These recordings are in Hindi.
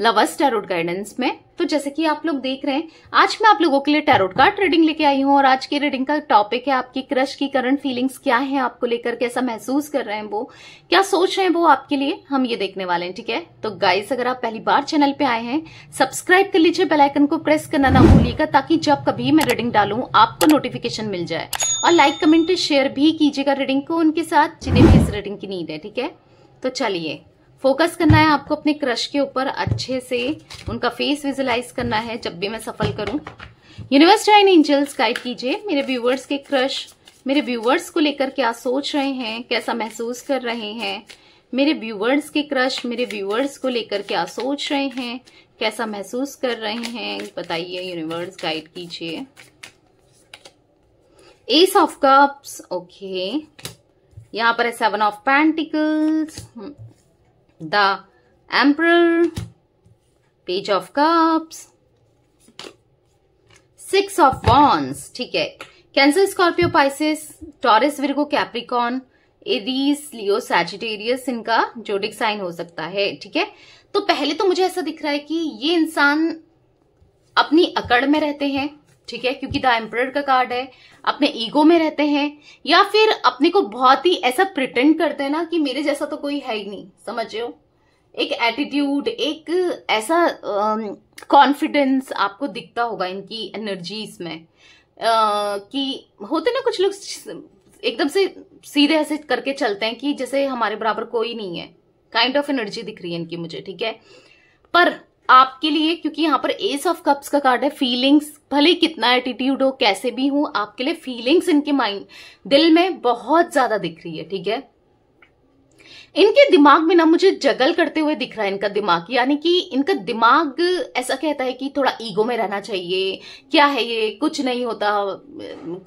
लवर्स टैरोट गाइडेंस में तो जैसे कि आप लोग देख रहे हैं आज मैं आप लोगों के लिए टैरोट कार्ड रीडिंग लेके आई हूँ और आज की रीडिंग का टॉपिक है आपकी क्रश की करंट फीलिंग्स क्या है आपको लेकर कैसा महसूस कर रहे हैं वो क्या सोच रहे हैं वो आपके लिए हम ये देखने वाले हैं ठीक है तो गाइस अगर आप पहली बार चैनल पे आए हैं सब्सक्राइब कर लीजिए बेलाइकन को प्रेस करना ना भूलिएगा ताकि जब कभी मैं रीडिंग डालू आपको नोटिफिकेशन मिल जाए और लाइक कमेंट शेयर भी कीजिएगा रीडिंग को उनके साथ जिन्हें भी इस रीडिंग की नीड है ठीक है तो चलिए फोकस करना है आपको अपने क्रश के ऊपर अच्छे से उनका फेस विजुलाइज करना है जब भी मैं सफल करूं यूनिवर्स डाइन एंजल्स गाइड कीजिए मेरे व्यूवर्स के क्रश मेरे व्यूवर्स को लेकर क्या सोच रहे हैं कैसा महसूस कर रहे हैं मेरे व्यूवर्स के क्रश मेरे व्यूवर्स को लेकर क्या सोच रहे हैं कैसा महसूस कर रहे हैं बताइए यूनिवर्स गाइड कीजिए एस ऑफ कप्स ओके यहाँ पर है seven of pentacles the emperor page of cups six of wands ठीक है Cancer Scorpio Pisces Taurus Virgo Capricorn Aries Leo Sagittarius इनका जोडिक साइन हो सकता है ठीक है तो पहले तो मुझे ऐसा दिख रहा है कि ये इंसान अपनी अकड़ में रहते हैं ठीक है क्योंकि द एम्पर का कार्ड है अपने ईगो में रहते हैं या फिर अपने को बहुत ही ऐसा प्रिटेंड करते हैं ना कि मेरे जैसा तो कोई है ही नहीं रहे हो एक एटीट्यूड एक ऐसा कॉन्फिडेंस आपको दिखता होगा इनकी एनर्जीज में Uh, कि होते ना कुछ लोग एकदम से सीधे ऐसे करके चलते हैं कि जैसे हमारे बराबर कोई नहीं है काइंड ऑफ एनर्जी दिख रही है इनकी मुझे ठीक है पर आपके लिए क्योंकि यहाँ पर एस ऑफ कप्स का कार्ड है फीलिंग्स भले कितना एटीट्यूड हो कैसे भी हो आपके लिए फीलिंग्स इनके माइंड दिल में बहुत ज्यादा दिख रही है ठीक है इनके दिमाग में ना मुझे जगल करते हुए दिख रहा है इनका दिमाग यानी कि इनका दिमाग ऐसा कहता है कि थोड़ा ईगो में रहना चाहिए क्या है ये कुछ नहीं होता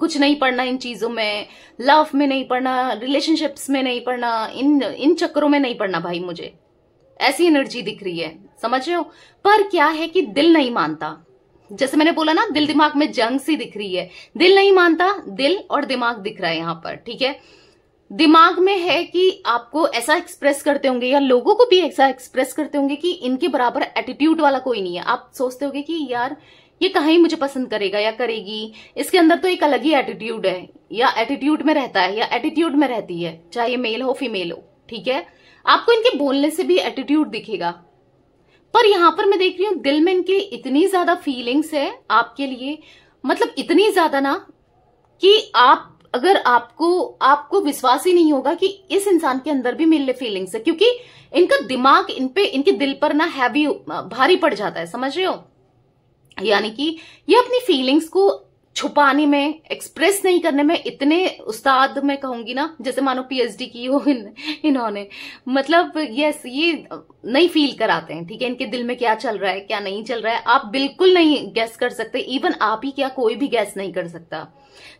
कुछ नहीं पढ़ना इन चीजों में लव में नहीं पढ़ना रिलेशनशिप्स में नहीं पढ़ना इन इन चक्करों में नहीं पढ़ना भाई मुझे ऐसी एनर्जी दिख रही है समझ रहे हो पर क्या है कि दिल नहीं मानता जैसे मैंने बोला ना दिल दिमाग में जंग सी दिख रही है दिल नहीं मानता दिल और दिमाग दिख रहा है यहां पर ठीक है दिमाग में है कि आपको ऐसा एक्सप्रेस करते होंगे या लोगों को भी ऐसा एक्सप्रेस करते होंगे कि इनके बराबर एटीट्यूड वाला कोई नहीं है आप सोचते होंगे कि यार ये कहा मुझे पसंद करेगा या करेगी इसके अंदर तो एक अलग ही एटीट्यूड है या एटीट्यूड में रहता है या एटीट्यूड में रहती है चाहे मेल हो फीमेल हो ठीक है आपको इनके बोलने से भी एटीट्यूड दिखेगा पर यहां पर मैं देख रही हूं दिल में इनके इतनी ज्यादा फीलिंग्स है आपके लिए मतलब इतनी ज्यादा ना कि आप अगर आपको आपको विश्वास ही नहीं होगा कि इस इंसान के अंदर भी मेरे लिए फीलिंग्स है क्योंकि इनका दिमाग इन पे इनके दिल पर ना हैवी भारी पड़ जाता है समझ रहे हो यानी कि ये अपनी फीलिंग्स को छुपाने में एक्सप्रेस नहीं करने में इतने उस्ताद मैं कहूंगी ना जैसे मानो पीएचडी की हो इन, इन्होंने मतलब यस ये नहीं फील कराते हैं ठीक है इनके दिल में क्या चल रहा है क्या नहीं चल रहा है आप बिल्कुल नहीं गैस कर सकते इवन आप ही क्या कोई भी गैस नहीं कर सकता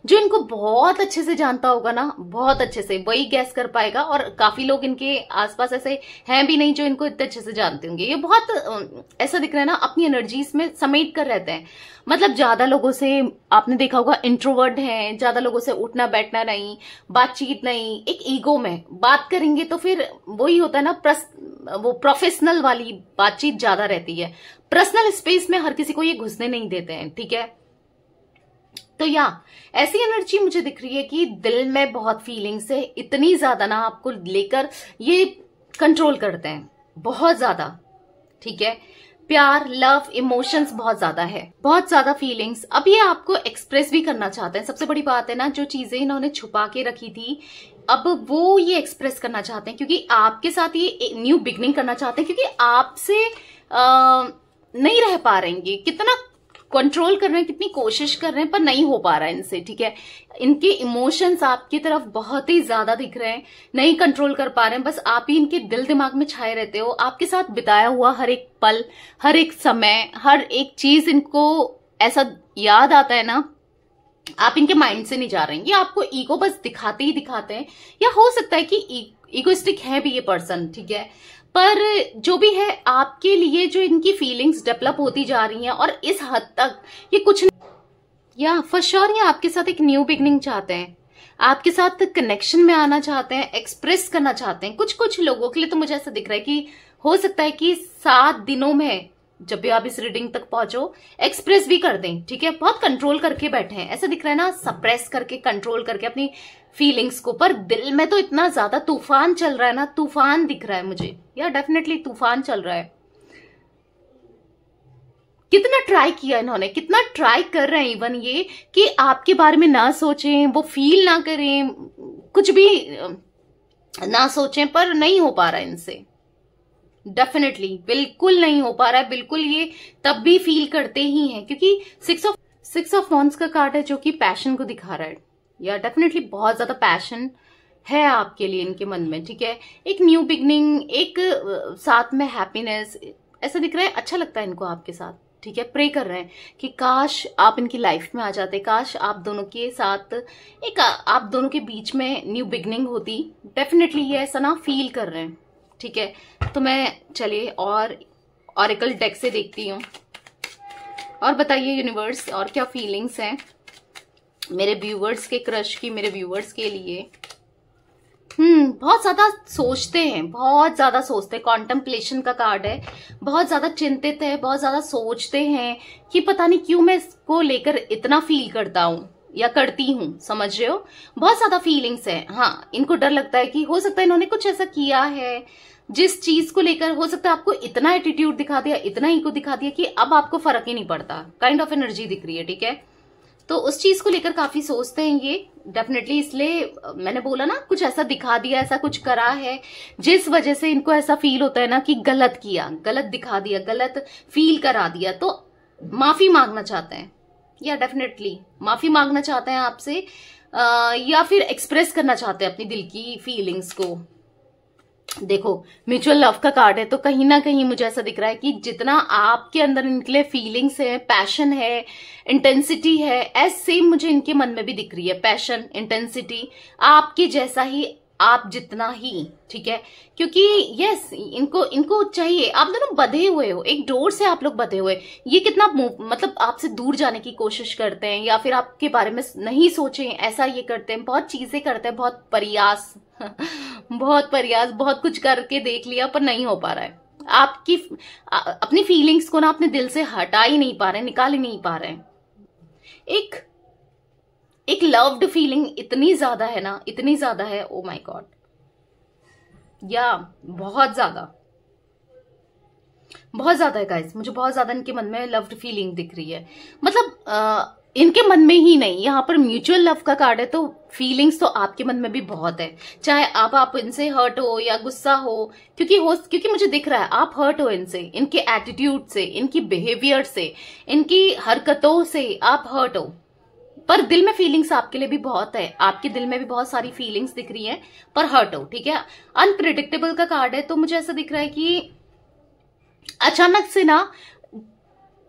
जो इनको बहुत अच्छे से जानता होगा ना बहुत अच्छे से वही गैस कर पाएगा और काफी लोग इनके आसपास ऐसे हैं भी नहीं जो इनको इतने अच्छे से जानते होंगे ये बहुत ऐसा दिख रहा है ना अपनी एनर्जीज में समेट कर रहते हैं मतलब ज्यादा लोगों से आपने आपने देखा होगा इंट्रोवर्ड है ज्यादा लोगों से उठना बैठना नहीं बातचीत नहीं एक ईगो में बात करेंगे तो फिर वही होता है ना प्रस, वो प्रोफेशनल वाली बातचीत ज्यादा रहती है पर्सनल स्पेस में हर किसी को ये घुसने नहीं देते हैं ठीक है तो या ऐसी एनर्जी मुझे दिख रही है कि दिल में बहुत फीलिंग्स है इतनी ज्यादा ना आपको लेकर ये कंट्रोल करते हैं बहुत ज्यादा ठीक है प्यार लव इमोशंस बहुत ज्यादा है बहुत ज्यादा फीलिंग्स अब ये आपको एक्सप्रेस भी करना चाहते हैं सबसे बड़ी बात है ना जो चीजें इन्होंने छुपा के रखी थी अब वो ये एक्सप्रेस करना चाहते हैं क्योंकि आपके साथ ये न्यू बिगनिंग करना चाहते हैं क्योंकि आपसे नहीं रह पा रहेंगे कितना कंट्रोल कर रहे हैं कितनी कोशिश कर रहे हैं पर नहीं हो पा रहा है इनसे ठीक है इनके इमोशंस आपकी तरफ बहुत ही ज्यादा दिख रहे हैं नहीं कंट्रोल कर पा रहे हैं बस आप ही इनके दिल दिमाग में छाए रहते हो आपके साथ बिताया हुआ हर एक पल हर एक समय हर एक चीज इनको ऐसा याद आता है ना आप इनके माइंड से नहीं जा रहे हैं ये आपको ईगो बस दिखाते ही दिखाते हैं या हो सकता है कि ईगोस्टिक e- है भी ये पर्सन ठीक है पर जो भी है आपके लिए जो इनकी फीलिंग्स डेवलप होती जा रही हैं और इस हद तक ये कुछ या फॉर श्योर ये आपके साथ एक न्यू बिगनिंग चाहते हैं आपके साथ कनेक्शन में आना चाहते हैं एक्सप्रेस करना चाहते हैं कुछ कुछ लोगों के लिए तो मुझे ऐसा दिख रहा है कि हो सकता है कि सात दिनों में जब भी आप इस रीडिंग तक पहुंचो एक्सप्रेस भी कर दें ठीक है बहुत कंट्रोल करके बैठे हैं ऐसा दिख रहा है ना सप्रेस करके कंट्रोल करके अपनी फीलिंग्स को पर दिल में तो इतना ज्यादा तूफान चल रहा है ना तूफान दिख रहा है मुझे या डेफिनेटली तूफान चल रहा है कितना ट्राई किया इन्होंने कितना ट्राई कर रहे हैं इवन ये कि आपके बारे में ना सोचें वो फील ना करें कुछ भी ना सोचें पर नहीं हो पा रहा इनसे डेफिनेटली बिल्कुल नहीं हो पा रहा है बिल्कुल ये तब भी फील करते ही हैं क्योंकि six of six of wands का कार्ड है जो कि पैशन को दिखा रहा है या डेफिनेटली बहुत ज़्यादा पैशन है आपके लिए इनके मन में ठीक है एक न्यू बिगनिंग एक साथ में हैप्पीनेस ऐसा दिख रहा है अच्छा लगता है इनको आपके साथ ठीक है प्रे कर रहे हैं कि काश आप इनकी लाइफ में आ जाते काश आप दोनों के साथ एक आप दोनों के बीच में न्यू बिगनिंग होती डेफिनेटली ये ऐसा ना फील कर रहे हैं ठीक है तो मैं चलिए और ऑरिकल डेक से देखती हूँ और बताइए यूनिवर्स और क्या फीलिंग्स हैं मेरे व्यूवर्स के क्रश की मेरे व्यूवर्स के लिए हम्म बहुत ज्यादा सोचते हैं बहुत ज्यादा सोचते हैं कॉन्टम्पलेशन का कार्ड है बहुत ज्यादा चिंतित है बहुत ज्यादा सोचते हैं कि पता नहीं क्यों मैं इसको लेकर इतना फील करता हूं या करती हूँ समझ रहे हो बहुत ज्यादा फीलिंग्स है हाँ इनको डर लगता है कि हो सकता है इन्होंने कुछ ऐसा किया है जिस चीज को लेकर हो सकता है आपको इतना एटीट्यूड दिखा दिया इतना ईगो दिखा दिया कि अब आपको फर्क ही नहीं पड़ता काइंड ऑफ एनर्जी दिख रही है ठीक है तो उस चीज को लेकर काफी सोचते हैं ये डेफिनेटली इसलिए मैंने बोला ना कुछ ऐसा दिखा दिया ऐसा कुछ करा है जिस वजह से इनको ऐसा फील होता है ना कि गलत किया गलत दिखा दिया गलत फील करा दिया तो माफी मांगना चाहते हैं या डेफिनेटली माफी मांगना चाहते हैं आपसे या फिर एक्सप्रेस करना चाहते हैं अपनी दिल की फीलिंग्स को देखो म्यूचुअल लव का कार्ड है तो कहीं ना कहीं मुझे ऐसा दिख रहा है कि जितना आपके अंदर इनके लिए फीलिंग्स है पैशन है इंटेंसिटी है एज सेम मुझे इनके मन में भी दिख रही है पैशन इंटेंसिटी आपके जैसा ही आप जितना ही ठीक है क्योंकि यस इनको इनको चाहिए आप दोनों बधे हुए हो एक डोर से आप लोग बधे हुए ये कितना मतलब आपसे दूर जाने की कोशिश करते हैं या फिर आपके बारे में नहीं सोचे ऐसा ये करते हैं बहुत चीजें करते हैं बहुत प्रयास बहुत प्रयास बहुत कुछ करके देख लिया पर नहीं हो पा रहा है आपकी अपनी फीलिंग्स को ना अपने दिल से हटा ही नहीं पा रहे निकाल ही नहीं पा रहे एक एक लव्ड फीलिंग इतनी ज्यादा है ना इतनी ज्यादा है ओ माय गॉड या बहुत ज्यादा बहुत ज्यादा है गाइस मुझे बहुत ज्यादा इनके मन में लव्ड फीलिंग दिख रही है मतलब आ, इनके मन में ही नहीं यहाँ पर म्यूचुअल लव का कार्ड है तो फीलिंग्स तो आपके मन में भी बहुत है चाहे आप आप इनसे हर्ट हो या गुस्सा हो क्योंकि हो क्योंकि मुझे दिख रहा है आप हर्ट हो इनसे इनके एटीट्यूड से इनकी बिहेवियर से इनकी हरकतों से आप हर्ट हो पर दिल में फीलिंग्स आपके लिए भी बहुत है आपके दिल में भी बहुत सारी फीलिंग्स दिख रही है पर हर्ट हो ठीक है अनप्रिडिक्टेबल का कार्ड है तो मुझे ऐसा दिख रहा है कि अचानक से ना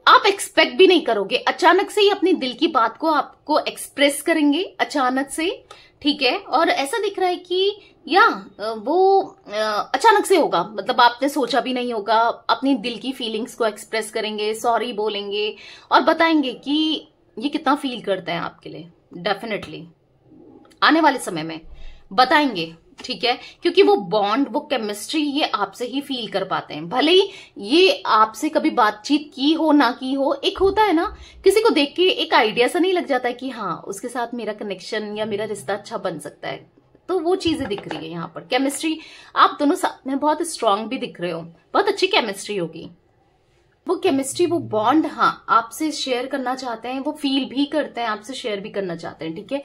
आप एक्सपेक्ट भी नहीं करोगे अचानक से ही अपने दिल की बात को आपको एक्सप्रेस करेंगे अचानक से ठीक है और ऐसा दिख रहा है कि या वो अचानक से होगा मतलब आपने सोचा भी नहीं होगा अपनी दिल की फीलिंग्स को एक्सप्रेस करेंगे सॉरी बोलेंगे और बताएंगे कि ये कितना फील करता है आपके लिए डेफिनेटली आने वाले समय में बताएंगे ठीक है क्योंकि वो बॉन्ड वो केमिस्ट्री ये आपसे ही फील कर पाते हैं भले ही ये आपसे कभी बातचीत की हो ना की हो एक होता है ना किसी को देख के एक आइडिया सा नहीं लग जाता है कि हाँ उसके साथ मेरा कनेक्शन या मेरा रिश्ता अच्छा बन सकता है तो वो चीजें दिख रही है यहाँ पर केमिस्ट्री आप दोनों साथ में बहुत स्ट्रांग भी दिख रहे हो बहुत अच्छी केमिस्ट्री होगी वो केमिस्ट्री वो बॉन्ड हाँ आपसे शेयर करना चाहते हैं वो फील भी करते हैं आपसे शेयर भी करना चाहते हैं ठीक है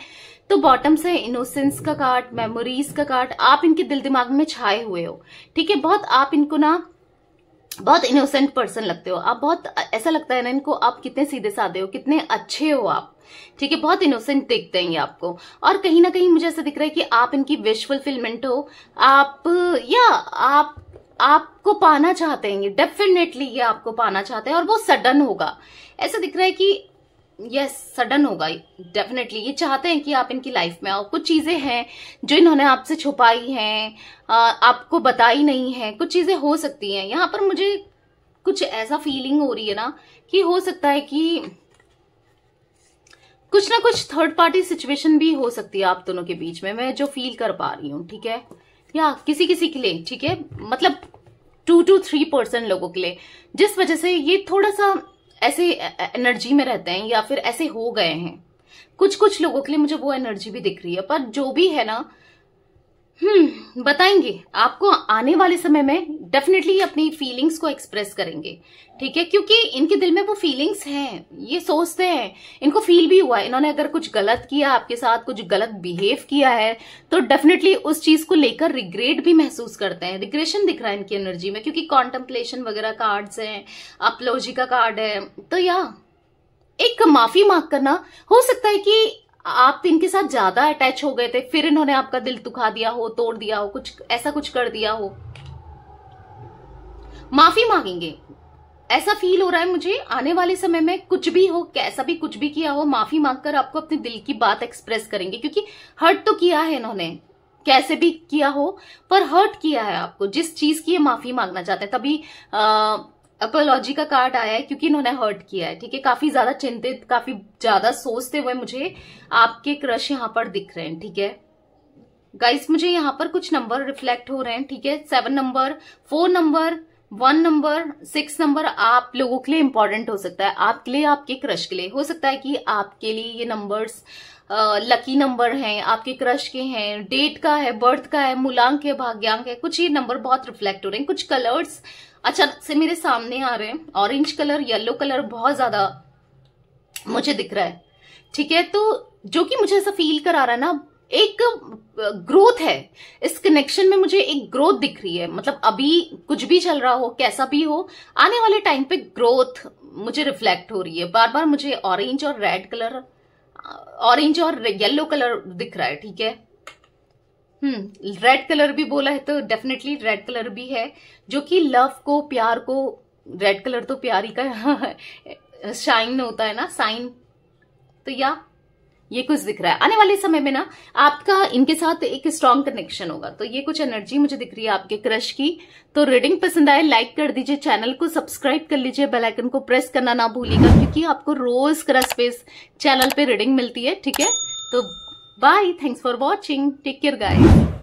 तो बॉटम से इनोसेंस का कार्ड मेमोरीज का कार्ड आप इनके दिल दिमाग में छाए हुए हो ठीक है बहुत आप इनको ना बहुत इनोसेंट पर्सन लगते हो आप बहुत ऐसा लगता है ना इनको आप कितने सीधे साधे हो कितने अच्छे हो आप ठीक है बहुत इनोसेंट दिखते हैं ये आपको और कहीं ना कहीं मुझे ऐसा दिख रहा है कि आप इनकी विश फुलफिलमेंट हो आप या आप आपको पाना चाहते हैं ये डेफिनेटली ये आपको पाना चाहते हैं और वो सडन होगा ऐसा दिख रहा है कि यस सडन होगा डेफिनेटली ये चाहते हैं कि आप इनकी लाइफ में आओ कुछ चीज़ें हैं जो इन्होंने आपसे छुपाई हैं आपको बताई नहीं है कुछ चीज़ें हो सकती हैं यहाँ पर मुझे कुछ ऐसा फीलिंग हो रही है ना कि हो सकता है कि कुछ ना कुछ थर्ड पार्टी सिचुएशन भी हो सकती है आप दोनों के बीच में मैं जो फील कर पा रही हूँ ठीक है या किसी किसी के लिए ठीक है मतलब टू टू थ्री परसेंट लोगों के लिए जिस वजह से ये थोड़ा सा ऐसे एनर्जी में रहते हैं या फिर ऐसे हो गए हैं कुछ कुछ लोगों के लिए मुझे वो एनर्जी भी दिख रही है पर जो भी है ना हम्म बताएंगे आपको आने वाले समय में डेफिनेटली अपनी फीलिंग्स को एक्सप्रेस करेंगे ठीक है क्योंकि इनके दिल में वो फीलिंग्स हैं ये सोचते हैं इनको फील भी हुआ इन्होंने अगर कुछ गलत किया आपके साथ कुछ गलत बिहेव किया है तो डेफिनेटली उस चीज को लेकर रिग्रेट भी महसूस करते हैं रिग्रेशन दिख रहा है इनकी एनर्जी में क्योंकि कॉन्टम्पलेशन वगैरह कार्ड्स हैं अपलोजी का कार्ड है तो या एक माफी मांग करना हो सकता है कि आप इनके साथ ज्यादा अटैच हो गए थे फिर इन्होंने आपका दिल दुखा दिया हो तोड़ दिया हो कुछ ऐसा कुछ कर दिया हो माफी मांगेंगे ऐसा फील हो रहा है मुझे आने वाले समय में कुछ भी हो कैसा भी कुछ भी किया हो माफी मांगकर आपको अपने दिल की बात एक्सप्रेस करेंगे क्योंकि हर्ट तो किया है इन्होंने कैसे भी किया हो पर हर्ट किया है आपको जिस चीज की ये माफी मांगना चाहते हैं तभी अः अपोलॉजी का कार्ड आया है क्योंकि इन्होंने हर्ट किया है ठीक है काफी ज्यादा चिंतित काफी ज्यादा सोचते हुए मुझे आपके क्रश यहाँ पर दिख रहे हैं ठीक है गाइस मुझे यहाँ पर कुछ नंबर रिफ्लेक्ट हो रहे हैं ठीक है seven number four number one number six number आप लोगों के लिए इम्पोर्टेंट हो सकता है आपके लिए आपके क्रश के लिए हो सकता है कि आपके लिए ये नंबर्स लकी नंबर हैं आपके क्रश के हैं डेट का है बर्थ का है मूलांक है भाग्यांक है कुछ ये नंबर बहुत रिफ्लेक्ट हो रहे हैं कुछ कलर्स अचानक से मेरे सामने आ रहे हैं ऑरेंज कलर येलो कलर बहुत ज्यादा मुझे दिख रहा है ठीक है तो जो कि मुझे ऐसा फील करा रहा है ना एक ग्रोथ है इस कनेक्शन में मुझे एक ग्रोथ दिख रही है मतलब अभी कुछ भी चल रहा हो कैसा भी हो आने वाले टाइम पे ग्रोथ मुझे रिफ्लेक्ट हो रही है बार बार मुझे ऑरेंज और रेड कलर ऑरेंज और येलो कलर दिख रहा है ठीक है हम्म रेड कलर भी बोला है तो डेफिनेटली रेड कलर भी है जो कि लव को प्यार को रेड कलर तो प्यार ही का शाइन होता है ना साइन तो या ये कुछ दिख रहा है आने वाले समय में ना आपका इनके साथ एक स्ट्रांग कनेक्शन होगा तो ये कुछ एनर्जी मुझे दिख रही है आपके क्रश की तो रीडिंग पसंद आए लाइक कर दीजिए चैनल को सब्सक्राइब कर लीजिए बेल आइकन को प्रेस करना ना भूलिएगा क्योंकि आपको रोज क्रश पे चैनल पे रीडिंग मिलती है ठीक है तो Bye. Thanks for watching. Take care guys.